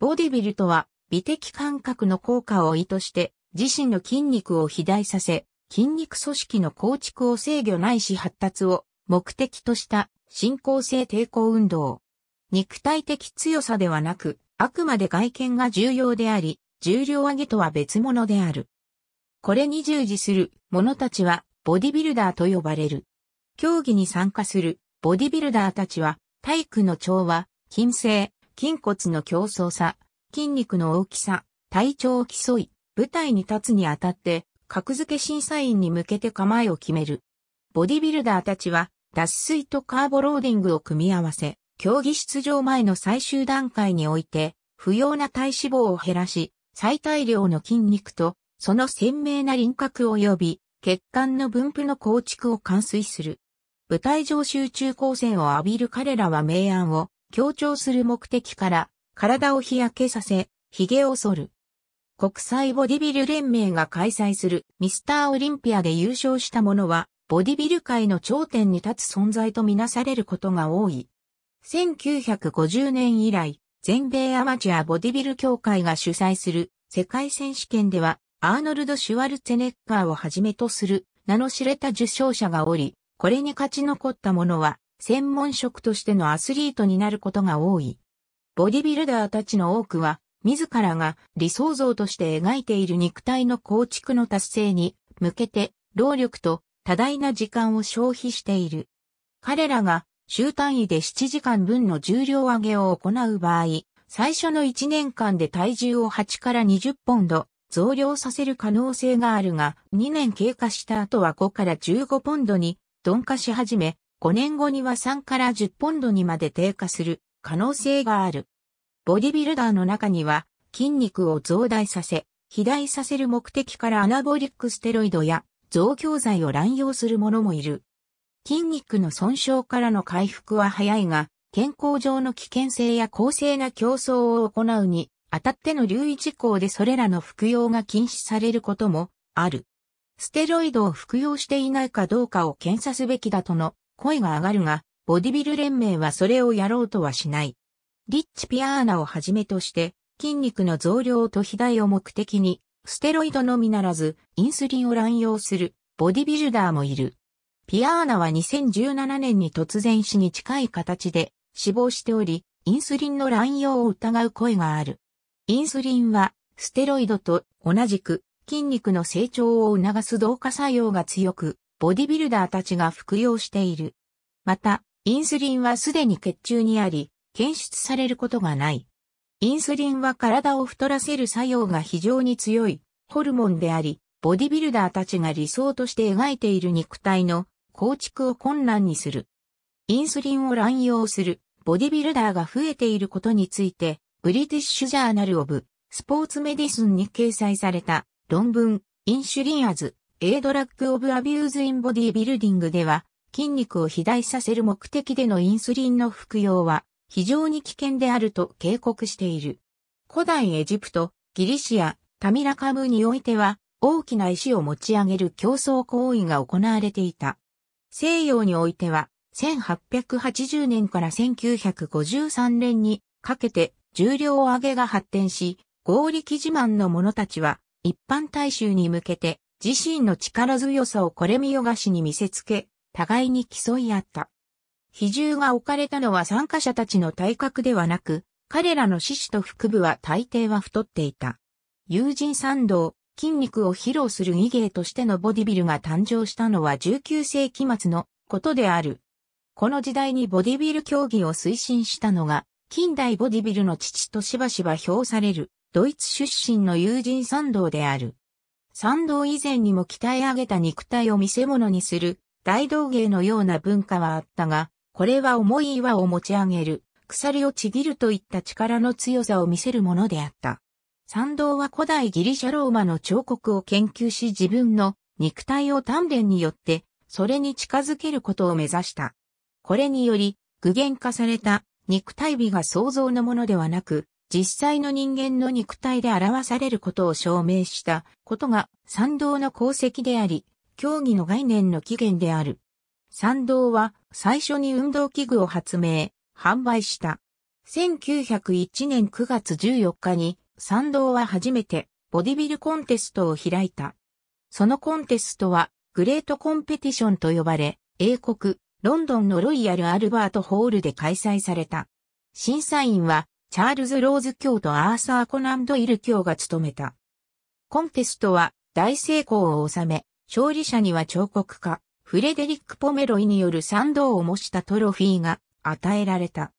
ボディビルとは、美的感覚の効果を意図して、自身の筋肉を肥大させ、筋肉組織の構築を制御ないし発達を目的とした進行性抵抗運動。肉体的強さではなく、あくまで外見が重要であり、重量上げとは別物である。これに従事する者たちはボディビルダーと呼ばれる。競技に参加するボディビルダーたちは体育の調和、筋性、筋骨の競争さ、筋肉の大きさ、体調を競い、舞台に立つにあたって、格付け審査員に向けて構えを決める。ボディビルダーたちは、脱水とカーボローディングを組み合わせ、競技出場前の最終段階において、不要な体脂肪を減らし、最大量の筋肉と、その鮮明な輪郭及び、血管の分布の構築を完遂する。舞台上集中光線を浴びる彼らは明暗を強調する目的から、体を日焼けさせ、髭を剃る。国際ボディビル連盟が開催するミスターオリンピアで優勝した者は、ボディビル界の頂点に立つ存在とみなされることが多い。1950年以来、全米アマチュアボディビル協会が主催する世界選手権では、アーノルド・シュワルツェネッガーをはじめとする名の知れた受賞者がおり、これに勝ち残った者は、専門職としてのアスリートになることが多い。ボディビルダーたちの多くは、自らが理想像として描いている肉体の構築の達成に向けて、労力と多大な時間を消費している。彼らが週単位で7時間分の重量上げを行う場合、最初の1年間で体重を8から20ポンド増量させる可能性があるが、2年経過した後は5から15ポンドに鈍化し始め、5年後には3から10ポンドにまで低下する可能性がある。ボディビルダーの中には筋肉を増大させ、肥大させる目的からアナボリックステロイドや増強剤を乱用する者もいる。筋肉の損傷からの回復は早いが、健康上の危険性や公正な競争を行うに、あたっての留意事項でそれらの服用が禁止されることもある。ステロイドを服用していないかどうかを検査すべきだとの声が上がるが、ボディビル連盟はそれをやろうとはしない。リッチピアーナをはじめとして、筋肉の増量と肥大を目的に、ステロイドのみならず、インスリンを乱用する、ボディビルダーもいる。ピアーナは2017年に突然死に近い形で死亡しており、インスリンの乱用を疑う声がある。インスリンは、ステロイドと同じく筋肉の成長を促す同化作用が強く、ボディビルダーたちが服用している。また、インスリンはすでに血中にあり、検出されることがない。インスリンは体を太らせる作用が非常に強いホルモンであり、ボディビルダーたちが理想として描いている肉体の構築を困難にする。インスリンを乱用するボディビルダーが増えていることについて、ブリティッシュジャーナルオブスポーツメディスンに掲載された論文インシュリンアズ A ドラッ g オブアビューズインボディビルディングでは、筋肉を肥大させる目的でのインスリンの服用は非常に危険であると警告している。古代エジプト、ギリシア、タミラカムにおいては大きな石を持ち上げる競争行為が行われていた。西洋においては1880年から1953年にかけて重量上げが発展し、合力自慢の者たちは一般大衆に向けて自身の力強さをこれ見よがしに見せつけ、互いに競い合った。比重が置かれたのは参加者たちの体格ではなく、彼らの四肢と腹部は大抵は太っていた。友人参道、筋肉を披露する技芸としてのボディビルが誕生したのは19世紀末のことである。この時代にボディビル競技を推進したのが、近代ボディビルの父としばしば評される、ドイツ出身の友人参道である。参道以前にも鍛え上げた肉体を見せ物にする大道芸のような文化はあったが、これは重い岩を持ち上げる、鎖をちぎるといった力の強さを見せるものであった。参道は古代ギリシャローマの彫刻を研究し自分の肉体を鍛錬によってそれに近づけることを目指した。これにより具現化された肉体美が想像のものではなく実際の人間の肉体で表されることを証明したことが賛同の功績であり、競技の概念の起源である。賛同は最初に運動器具を発明、販売した。1901年9月14日に賛同は初めてボディビルコンテストを開いた。そのコンテストはグレートコンペティションと呼ばれ、英国、ロンドンのロイヤル・アルバート・ホールで開催された。審査員はチャールズ・ローズ卿とアーサー・コナン・ドイル卿が務めた。コンテストは大成功を収め、勝利者には彫刻家、フレデリック・ポメロイによる賛同を模したトロフィーが与えられた。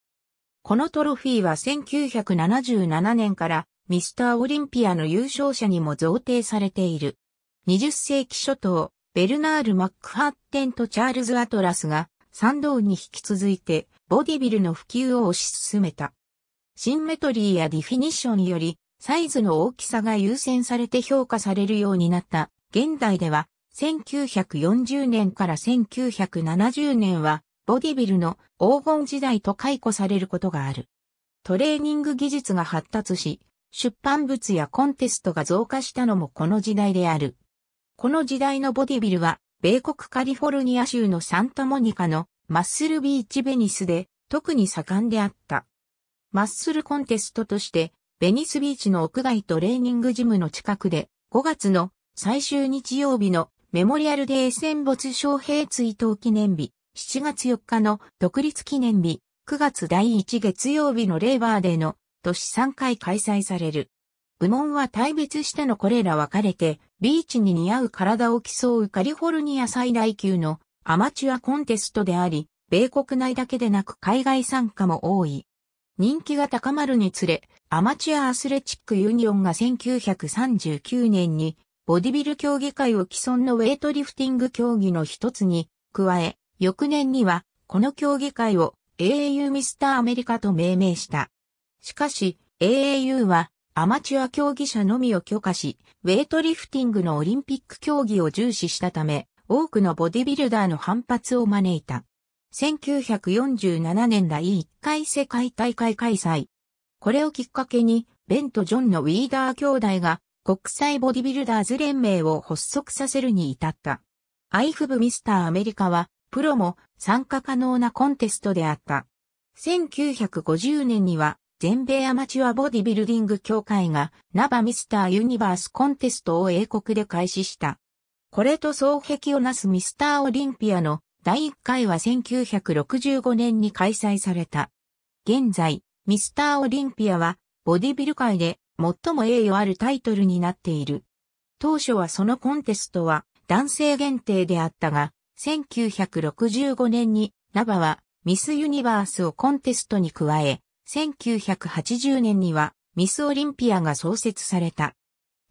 このトロフィーは1977年からミスターオリンピアの優勝者にも贈呈されている。20世紀初頭、ベルナール・マックハッテンとチャールズ・アトラスが賛同に引き続いてボディビルの普及を推し進めた。シンメトリーやディフィニッションより、サイズの大きさが優先されて評価されるようになった。現代では、1940年から1970年は、ボディビルの黄金時代と解雇されることがある。トレーニング技術が発達し、出版物やコンテストが増加したのもこの時代である。この時代のボディビルは、米国カリフォルニア州のサンタモニカのマッスルビーチベニスで特に盛んであった。マッスルコンテストとして、ベニスビーチの屋外トレーニングジムの近くで、5月の最終日曜日のメモリアルデー戦没将兵追悼記念日、7月4日の独立記念日、9月第1月曜日のレーバーデーの都市3回開催される。部門は大別してのこれら分かれて、ビーチに似合う体を競うカリフォルニア最大級のアマチュアコンテストであり、米国内だけでなく海外参加も多い。人気が高まるにつれ、アマチュアアスレチックユニオンが1939年に、ボディビル競技会を既存のウェイトリフティング競技の一つに、加え、翌年には、この競技会を AAU ミスターアメリカと命名した。しかし、AAU は、アマチュア競技者のみを許可し、ウェイトリフティングのオリンピック競技を重視したため、多くのボディビルダーの反発を招いた。1947年第1回世界大会開催。これをきっかけに、ベンとジョンのウィーダー兄弟が国際ボディビルダーズ連盟を発足させるに至った。アイフブミスターアメリカは、プロも参加可能なコンテストであった。1950年には、全米アマチュアボディビルディング協会が、ナバミスターユニバースコンテストを英国で開始した。これと双璧をなすミスターオリンピアの第1回は1965年に開催された。現在、ミスターオリンピアは、ボディビル界で最も栄誉あるタイトルになっている。当初はそのコンテストは男性限定であったが、1965年にラバはミスユニバースをコンテストに加え、1980年にはミスオリンピアが創設された。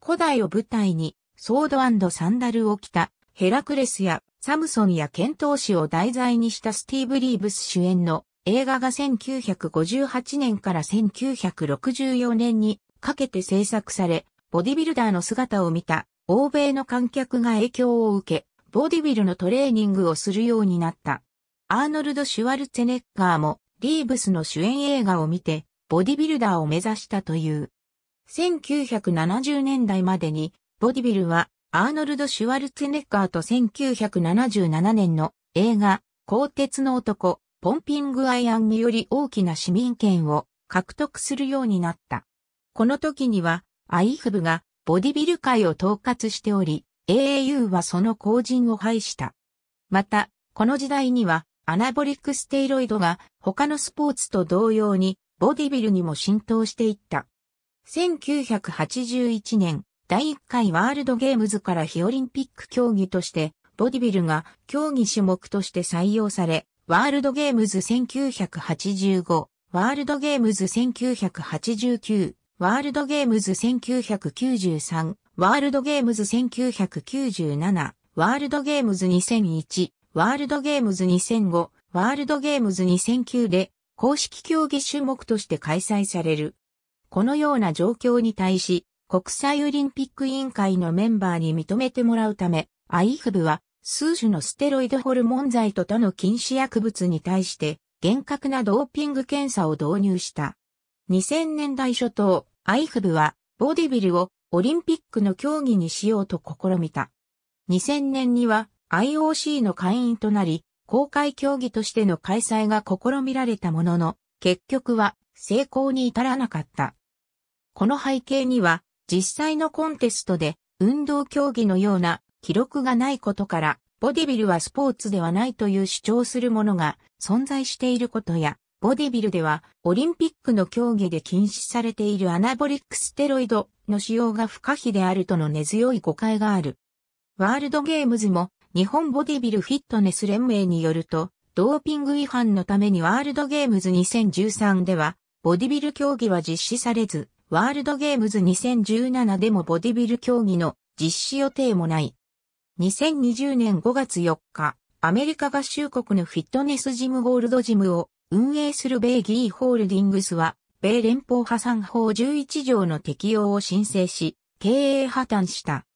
古代を舞台にソードサンダルを着たヘラクレスやサムソンや剣闘士を題材にしたスティーブ・リーブス主演の映画が1958年から1964年にかけて制作され、ボディビルダーの姿を見た欧米の観客が影響を受け、ボディビルのトレーニングをするようになった。アーノルド・シュワルツェネッガーもリーブスの主演映画を見て、ボディビルダーを目指したという。1970年代までに、ボディビルはアーノルド・シュワルツネッガーと1977年の映画、鋼鉄の男、ポンピング・アイアンにより大きな市民権を獲得するようになった。この時には、アイフブがボディビル界を統括しており、AAU はその後陣を排した。また、この時代には、アナボリックステイロイドが他のスポーツと同様にボディビルにも浸透していった。1981年、第1回ワールドゲームズから非オリンピック競技として、ボディビルが競技種目として採用され、ワールドゲームズ1985、ワールドゲームズ1989、ワールドゲームズ1993、ワールドゲームズ1997、ワールドゲームズ2001、ワールドゲームズ2005、ワールドゲームズ2009で公式競技種目として開催される。このような状況に対し、国際オリンピック委員会のメンバーに認めてもらうため、アイフブは数種のステロイドホルモン剤と他の禁止薬物に対して厳格なドーピング検査を導入した。2000年代初頭、アイフブはボディビルをオリンピックの競技にしようと試みた。2000年には IOC の会員となり、公開競技としての開催が試みられたものの、結局は成功に至らなかった。この背景には、実際のコンテストで運動競技のような記録がないことから、ボディビルはスポーツではないという主張するものが存在していることや、ボディビルではオリンピックの競技で禁止されているアナボリックステロイドの使用が不可避であるとの根強い誤解がある。ワールドゲームズも日本ボディビルフィットネス連盟によると、ドーピング違反のためにワールドゲームズ2013では、ボディビル競技は実施されず、ワールドゲームズ2017でもボディビル競技の実施予定もない。2020年5月4日、アメリカ合衆国のフィットネスジムゴールドジムを運営するベイギーホールディングスは、米連邦破産法11条の適用を申請し、経営破綻した。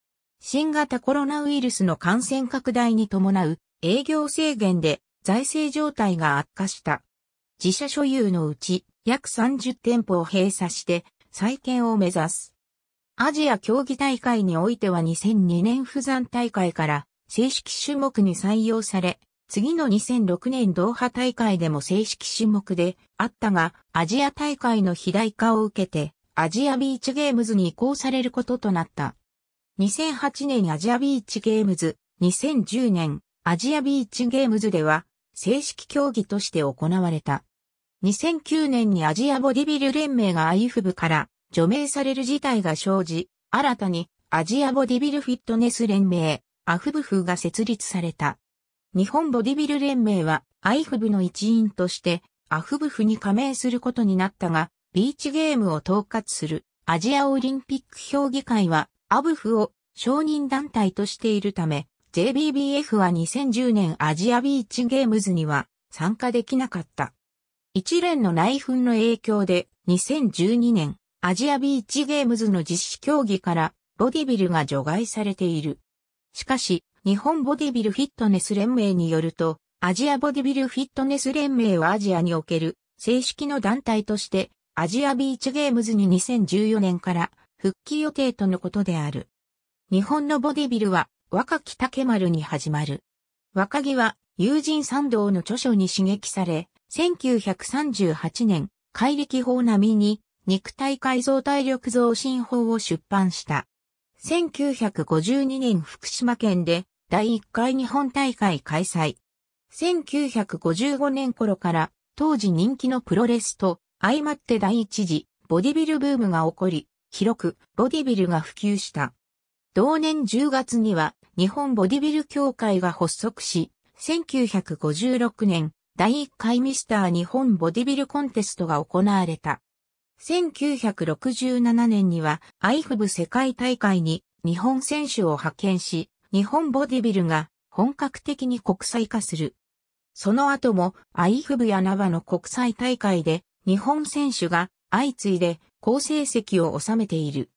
新型コロナウイルスの感染拡大に伴う営業制限で財政状態が悪化した。自社所有のうち約30店舗を閉鎖して再建を目指す。アジア競技大会においては2002年釜山大会から正式種目に採用され、次の2006年ドーハ大会でも正式種目であったが、アジア大会の肥大化を受けて、アジアビーチゲームズに移行されることとなった。2008年アジアビーチゲームズ、2010年アジアビーチゲームズでは正式競技として行われた。2009年にアジアボディビル連盟がアイフ部から除名される事態が生じ、新たにアジアボディビルフィットネス連盟、アフブフが設立された。日本ボディビル連盟はアイフ部の一員としてアフブフに加盟することになったが、ビーチゲームを統括するアジアオリンピック評議会はアブフを承認団体としているため、JBBF は2010年アジアビーチゲームズには参加できなかった。一連の内紛の影響で2012年アジアビーチゲームズの実施競技からボディビルが除外されている。しかし、日本ボディビルフィットネス連盟によると、アジアボディビルフィットネス連盟はアジアにおける正式の団体としてアジアビーチゲームズに2014年から復帰予定とのことである。日本のボディビルは若き竹丸に始まる。若木は友人参道の著書に刺激され、1938年、怪力法並みに、肉体改造体力増進法を出版した。1952年福島県で第1回日本大会開催。1955年頃から当時人気のプロレスと相まって第一次ボディビルブームが起こり、広くボディビルが普及した。同年10月には日本ボディビル協会が発足し、1956年第1回ミスター日本ボディビルコンテストが行われた。1967年にはアイフブ世界大会に日本選手を派遣し、日本ボディビルが本格的に国際化する。その後もアイフブやナバの国際大会で日本選手が相次いで好成績を収めている。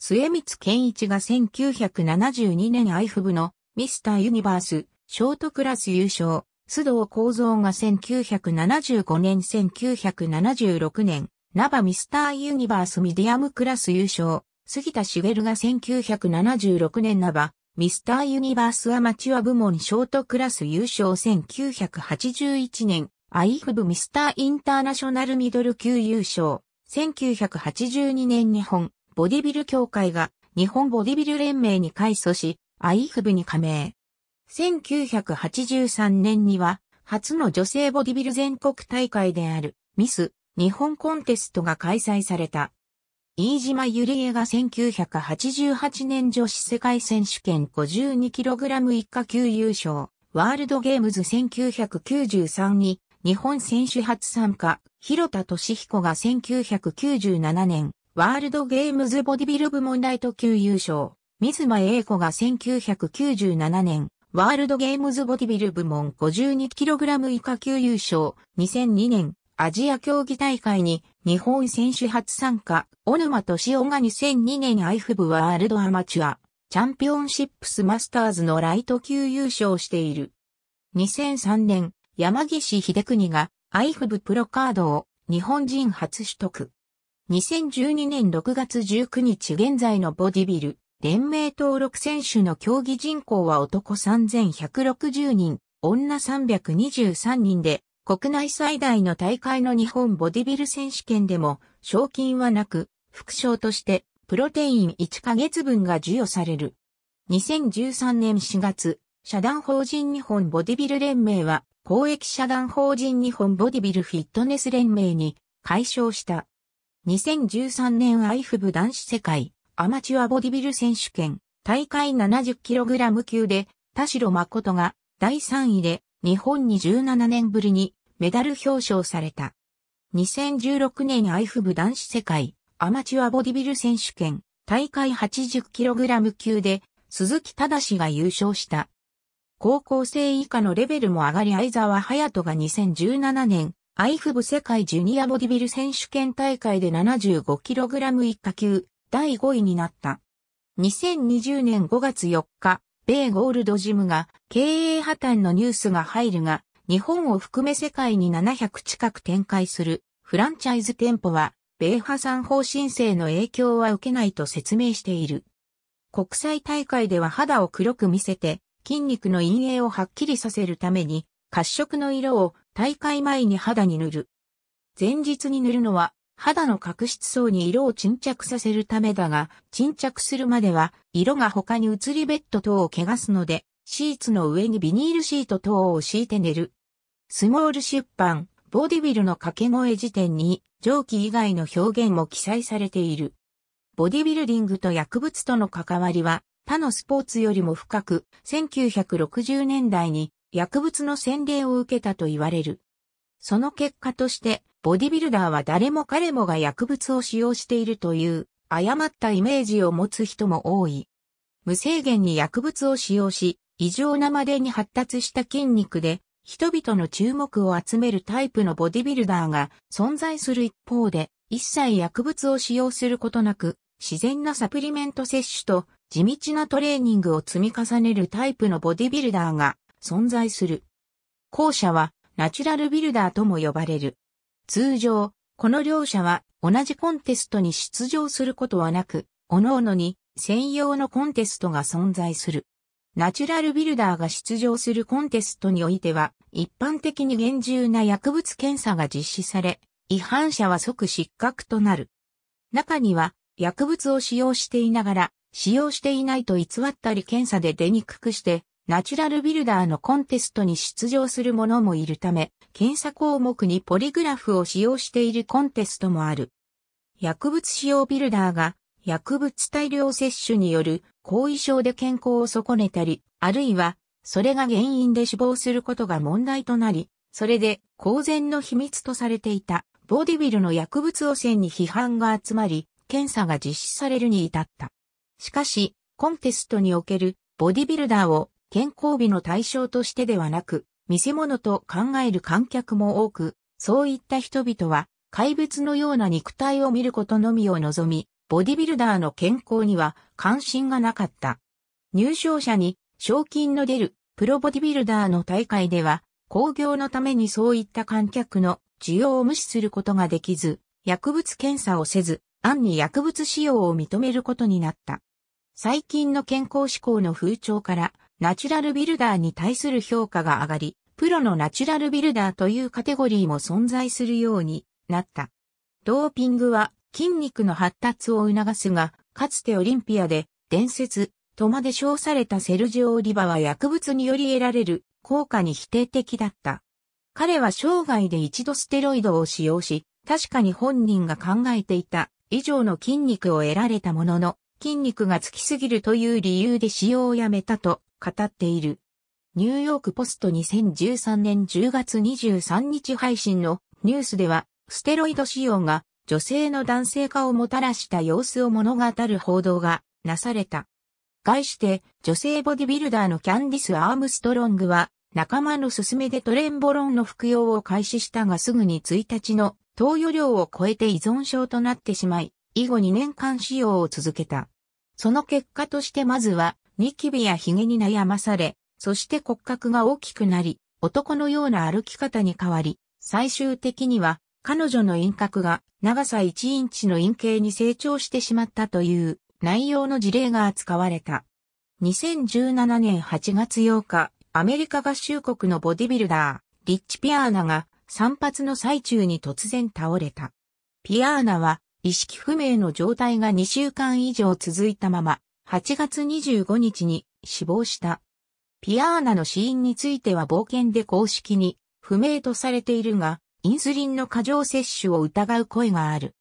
末光健一が1972年アイフブのミスターユニバースショートクラス優勝。須藤幸三が1975年1976年、ナバミスターユニバースミディアムクラス優勝、杉田茂が1976年ナバ、ミスターユニバースアマチュア部門ショートクラス優勝1981年、アイフブミスターインターナショナルミドル級優勝、1982年日本ボディビル協会が日本ボディビル連盟に改組し、アイフブに加盟。1983年には、初の女性ボディビル全国大会である、ミス、日本コンテストが開催された。飯島ゆりえが1988年女子世界選手権 52kg 以下級優勝、ワールドゲームズ1993に、日本選手初参加、広田俊彦が1997年、ワールドゲームズボディビル部門ライト級優勝、水間英子が1997年、ワールドゲームズボディビル部門 52kg 以下級優勝、2002年、アジア競技大会に日本選手初参加、小沼敏夫が2002年アイフブワールドアマチュア、チャンピオンシップスマスターズのライト級優勝している。2003年、山岸秀国がアイフブプロカードを日本人初取得。2012年6月19日現在のボディビル、連盟登録選手の競技人口は男3160人、女323人で、国内最大の大会の日本ボディビル選手権でも、賞金はなく、副賞として、プロテイン1ヶ月分が授与される。2013年4月、社団法人日本ボディビル連盟は、公益社団法人日本ボディビルフィットネス連盟に解消した。2013年アイフ男子世界アマチュアボディビル選手権、大会 70kg 級で、田代誠が第3位で、日本に17年ぶりにメダル表彰された。2016年アイフブ男子世界アマチュアボディビル選手権大会 80kg 級で鈴木忠が優勝した。高校生以下のレベルも上がり相沢隼人が2017年アイフブ世界ジュニアボディビル選手権大会で 75kg 以下級第5位になった。2020年5月4日、米ゴールドジムが経営破綻のニュースが入るが、日本を含め世界に700近く展開するフランチャイズ店舗は、米破産法申請の影響は受けないと説明している。国際大会では肌を黒く見せて、筋肉の陰影をはっきりさせるために、褐色の色を大会前に肌に塗る。前日に塗るのは肌の角質層に色を沈着させるためだが、沈着するまでは、色が他に移りベッド等を汚すので、シーツの上にビニールシート等を敷いて寝る。スモール出版、ボディビルの掛け声辞典に、上記以外の表現も記載されている。ボディビルディングと薬物との関わりは、他のスポーツよりも深く、1960年代に薬物の洗礼を受けたと言われる。その結果として、ボディビルダーは誰も彼もが薬物を使用しているという誤ったイメージを持つ人も多い。無制限に薬物を使用し、異常なまでに発達した筋肉で、人々の注目を集めるタイプのボディビルダーが存在する一方で、一切薬物を使用することなく、自然なサプリメント摂取と地道なトレーニングを積み重ねるタイプのボディビルダーが存在する。後者はナチュラルビルダーとも呼ばれる。通常、この両者は同じコンテストに出場することはなく、各々に専用のコンテストが存在する。ナチュラルビルダーが出場するコンテストにおいては、一般的に厳重な薬物検査が実施され、違反者は即失格となる。中には、薬物を使用していながら、使用していないと偽ったり検査で出にくくして、ナチュラルビルダーのコンテストに出場する者もいるため、検査項目にポリグラフを使用しているコンテストもある。薬物使用ビルダーが薬物大量摂取による後遺症で健康を損ねたり、あるいはそれが原因で死亡することが問題となり、それで公然の秘密とされていたボディビルの薬物汚染に批判が集まり、検査が実施されるに至った。しかし、コンテストにおけるボディビルダーを健康美の対象としてではなく、見せ物と考える観客も多く、そういった人々は怪物のような肉体を見ることのみを望み、ボディビルダーの健康には関心がなかった。入賞者に賞金の出るプロボディビルダーの大会では、工業のためにそういった観客の需要を無視することができず、薬物検査をせず、暗に薬物使用を認めることになった。最近の健康志向の風潮から、ナチュラルビルダーに対する評価が上がり、プロのナチュラルビルダーというカテゴリーも存在するようになった。ドーピングは筋肉の発達を促すが、かつてオリンピアで伝説、とまで称されたセルジオ・オリバは薬物により得られる効果に否定的だった。彼は生涯で一度ステロイドを使用し、確かに本人が考えていた以上の筋肉を得られたものの、筋肉がつきすぎるという理由で使用をやめたと語っている。ニューヨークポスト2013年10月23日配信のニュースでは、ステロイド使用が女性の男性化をもたらした様子を物語る報道がなされた。概して女性ボディビルダーのキャンディス・アームストロングは仲間の勧めでトレンボロンの服用を開始したがすぐに1日の投与量を超えて依存症となってしまい、以後2年間使用を続けた。その結果としてまずは、ニキビやヒゲに悩まされ、そして骨格が大きくなり、男のような歩き方に変わり、最終的には、彼女の輪郭が長さ1インチの陰茎に成長してしまったという内容の事例が扱われた。2017年8月8日、アメリカ合衆国のボディビルダー、リッチ・ピアーナが散髪の最中に突然倒れた。ピアーナは意識不明の状態が2週間以上続いたまま、8月25日に死亡した。ピアーナの死因については冒険で公式に不明とされているが、インスリンの過剰摂取を疑う声がある。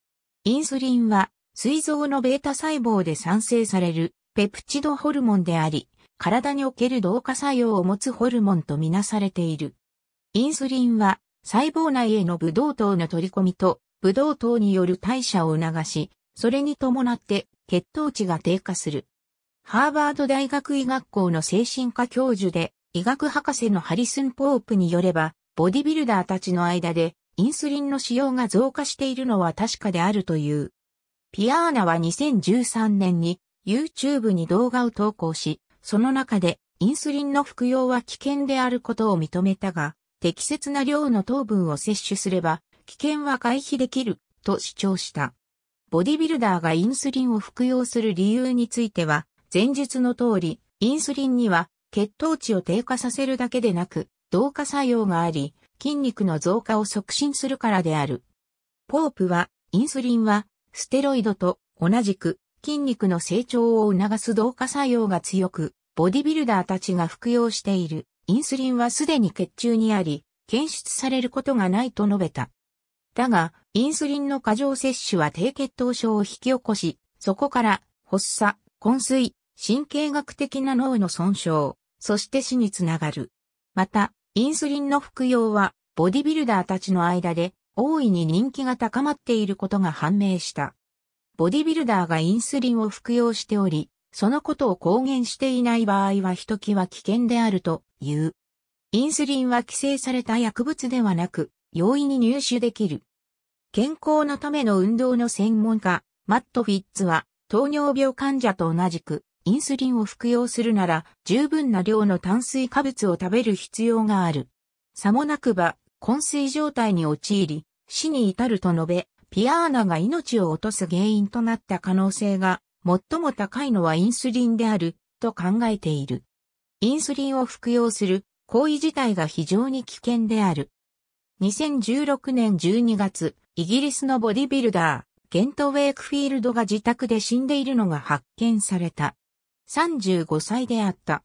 インスリンは、膵臓のベータ細胞で産生されるペプチドホルモンであり、体における同化作用を持つホルモンとみなされている。インスリンは細胞内へのブドウ糖の取り込みとブドウ糖による代謝を促し、それに伴って血糖値が低下する。ハーバード大学医学校の精神科教授で医学博士のハリスン・ポープによれば、ボディビルダーたちの間でインスリンの使用が増加しているのは確かであるという。ピアーナは2013年に YouTube に動画を投稿し、その中でインスリンの服用は危険であることを認めたが、適切な量の糖分を摂取すれば危険は回避できると主張した。ボディビルダーがインスリンを服用する理由については、前述の通り、インスリンには血糖値を低下させるだけでなく、同化作用があり、筋肉の増加を促進するからである。ポープは、インスリンは、ステロイドと同じく筋肉の成長を促す同化作用が強く、ボディビルダーたちが服用しているインスリンはすでに血中にあり、検出されることがないと述べた。だが、インスリンの過剰摂取は低血糖症を引き起こし、そこから、発作、昏睡、神経学的な脳の損傷、そして死につながる。また、インスリンの服用は、ボディビルダーたちの間で、大いに人気が高まっていることが判明した。ボディビルダーがインスリンを服用しており、そのことを公言していない場合はひときわ危険であるという。インスリンは規制された薬物ではなく、容易に入手できる。健康のための運動の専門家、マット・フィッツは、糖尿病患者と同じく、インスリンを服用するなら、十分な量の炭水化物を食べる必要がある。さもなくば、昏睡状態に陥り、死に至ると述べ、ピアーナが命を落とす原因となった可能性が、最も高いのはインスリンである、と考えている。インスリンを服用する行為自体が非常に危険である。2016年12月、イギリスのボディビルダー、ゲント・ウェイクフィールドが自宅で死んでいるのが発見された。35歳であった。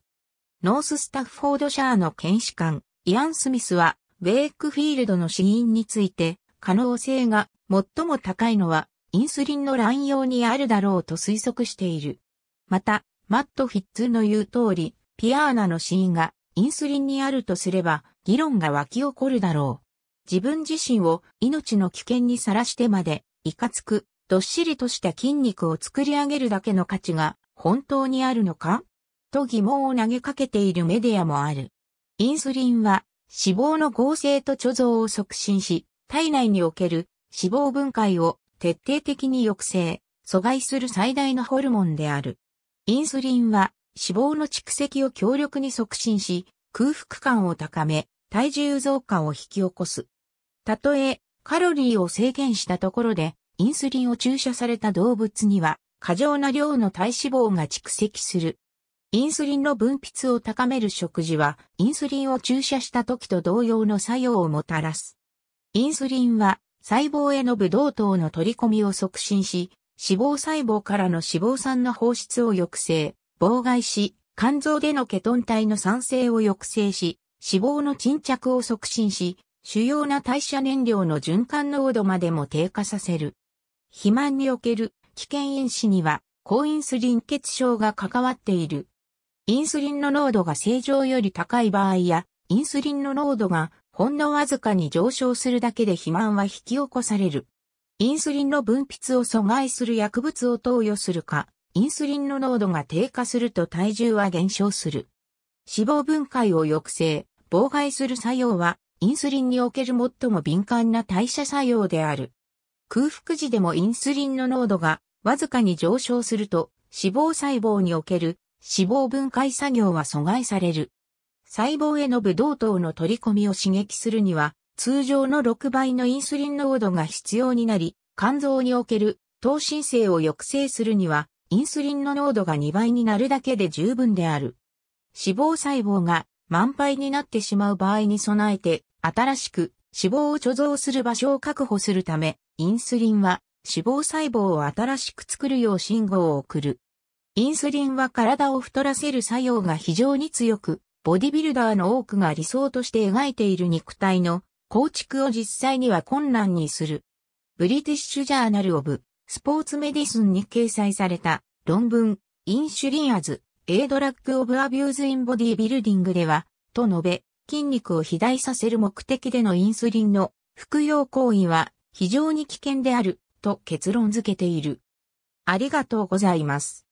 ノーススタッフォードシャーの検視官、イアン・スミスは、ウェイクフィールドの死因について、可能性が最も高いのは、インスリンの乱用にあるだろうと推測している。また、マット・フィッツの言う通り、ピアーナの死因がインスリンにあるとすれば、議論が湧き起こるだろう。自分自身を命の危険にさらしてまで、いかつく、どっしりとした筋肉を作り上げるだけの価値が本当にあるのかと疑問を投げかけているメディアもある。インスリンは脂肪の合成と貯蔵を促進し、体内における脂肪分解を徹底的に抑制、阻害する最大のホルモンである。インスリンは脂肪の蓄積を強力に促進し、空腹感を高め、体重増加を引き起こす。たとえ、カロリーを制限したところで、インスリンを注射された動物には、過剰な量の体脂肪が蓄積する。インスリンの分泌を高める食事は、インスリンを注射した時と同様の作用をもたらす。インスリンは、細胞へのブドウ糖の取り込みを促進し、脂肪細胞からの脂肪酸の放出を抑制、妨害し、肝臓でのケトン体の酸性を抑制し、脂肪の沈着を促進し、主要な代謝燃料の循環濃度までも低下させる。肥満における危険因子には、高インスリン血症が関わっている。インスリンの濃度が正常より高い場合や、インスリンの濃度がほんのわずかに上昇するだけで肥満は引き起こされる。インスリンの分泌を阻害する薬物を投与するか、インスリンの濃度が低下すると体重は減少する。脂肪分解を抑制、妨害する作用はインスリンにおける最も敏感な代謝作用である。空腹時でもインスリンの濃度がわずかに上昇すると脂肪細胞における脂肪分解作業は阻害される。細胞へのブドウ糖の取り込みを刺激するには通常の6倍のインスリン濃度が必要になり、肝臓における糖新生を抑制するにはインスリンの濃度が2倍になるだけで十分である。脂肪細胞が満杯になってしまう場合に備えて新しく脂肪を貯蔵する場所を確保するため、インスリンは脂肪細胞を新しく作るよう信号を送る。インスリンは体を太らせる作用が非常に強く、ボディビルダーの多くが理想として描いている肉体の構築を実際には困難にする。ブリティッシュジャーナルオブスポーツメディスンに掲載された論文インシュリンアズ、エドラッグオブアビューズインボディビルディングでは、と述べ、筋肉を肥大させる目的でのインスリンの服用行為は非常に危険であると結論付けている。ありがとうございます。